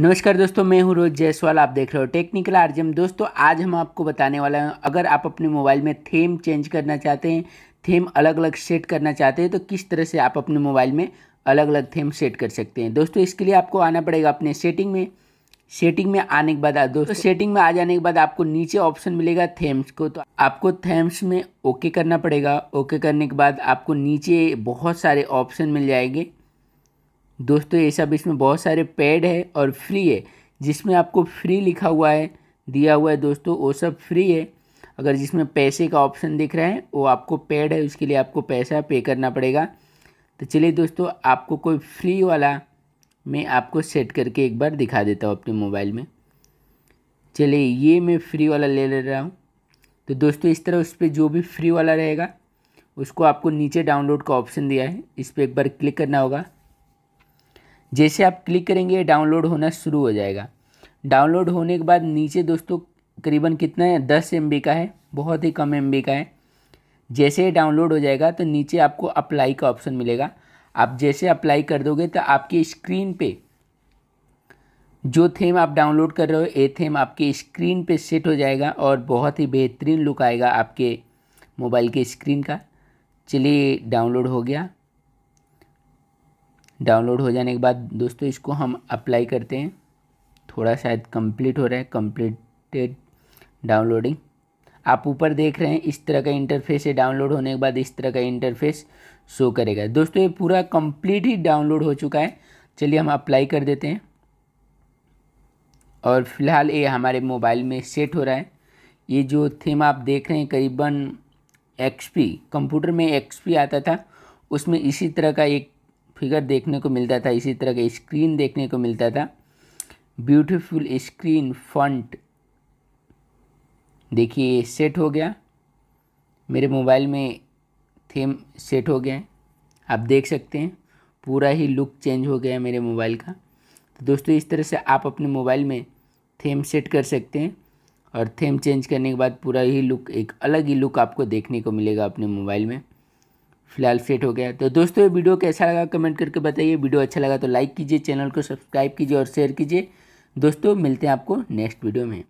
नमस्कार दोस्तों मैं हूं रोज जयसवाल आप देख रहे हो टेक्निकल आर्जम दोस्तों आज हम आपको बताने वाला हैं अगर आप अपने मोबाइल में थीम चेंज करना चाहते हैं थीम अलग अलग सेट करना चाहते हैं तो किस तरह से आप अपने मोबाइल में अलग अलग थीम सेट कर सकते हैं दोस्तों इसके लिए आपको आना पड़ेगा अपने सेटिंग में सेटिंग में आने के बाद दोस्तों सेटिंग में आ जाने के बाद आपको नीचे ऑप्शन मिलेगा थेम्स को तो आपको थेम्स में ओके करना पड़ेगा ओके करने के बाद आपको नीचे बहुत सारे ऑप्शन मिल जाएंगे दोस्तों ये सब इसमें बहुत सारे पेड है और फ्री है जिसमें आपको फ्री लिखा हुआ है दिया हुआ है दोस्तों वो सब फ्री है अगर जिसमें पैसे का ऑप्शन दिख रहा है वो आपको पेड है उसके लिए आपको पैसा पे करना पड़ेगा तो चलिए दोस्तों आपको कोई फ्री वाला मैं आपको सेट करके एक बार दिखा देता हूँ अपने मोबाइल में चलिए ये मैं फ्री वाला ले ले रहा हूँ तो दोस्तों इस तरह उस पर जो भी फ्री वाला रहेगा उसको आपको नीचे डाउनलोड का ऑप्शन दिया है इस पर एक बार क्लिक करना होगा जैसे आप क्लिक करेंगे डाउनलोड होना शुरू हो जाएगा डाउनलोड होने के बाद नीचे दोस्तों करीबन कितना है दस एम का है बहुत ही कम एम का है जैसे डाउनलोड हो जाएगा तो नीचे आपको अप्लाई का ऑप्शन मिलेगा आप जैसे अप्लाई कर दोगे तो आपकी स्क्रीन पे जो थीम आप डाउनलोड कर रहे हो ये थीम आपके स्क्रीन पे सेट हो जाएगा और बहुत ही बेहतरीन लुक आएगा आपके मोबाइल के स्क्रीन का चलिए डाउनलोड हो गया डाउनलोड हो जाने के बाद दोस्तों इसको हम अप्लाई करते हैं थोड़ा शायद कंप्लीट हो रहा है कंप्लीटेड डाउनलोडिंग आप ऊपर देख रहे हैं इस तरह का इंटरफेस है डाउनलोड होने के बाद इस तरह का इंटरफेस शो करेगा दोस्तों ये पूरा कंप्लीट ही डाउनलोड हो चुका है चलिए हम अप्लाई कर देते हैं और फिलहाल ये हमारे मोबाइल में सेट हो रहा है ये जो थीम आप देख रहे हैं करीबन एक्सपी कंप्यूटर में एक्सपी आता था उसमें इसी तरह का एक फिगर देखने को मिलता था इसी तरह का स्क्रीन देखने को मिलता था ब्यूटीफुल स्क्रीन फंट देखिए सेट हो गया मेरे मोबाइल में थीम सेट हो गया है आप देख सकते हैं पूरा ही लुक चेंज हो गया मेरे मोबाइल का तो दोस्तों इस तरह से आप अपने मोबाइल में थीम सेट कर सकते हैं और थीम चेंज करने के बाद पूरा ही लुक एक अलग ही लुक आपको देखने को मिलेगा अपने मोबाइल में फिलहाल सेट हो गया तो दोस्तों ये वीडियो कैसा लगा कमेंट करके बताइए वीडियो अच्छा लगा तो लाइक कीजिए चैनल को सब्सक्राइब कीजिए और शेयर कीजिए दोस्तों मिलते हैं आपको नेक्स्ट वीडियो में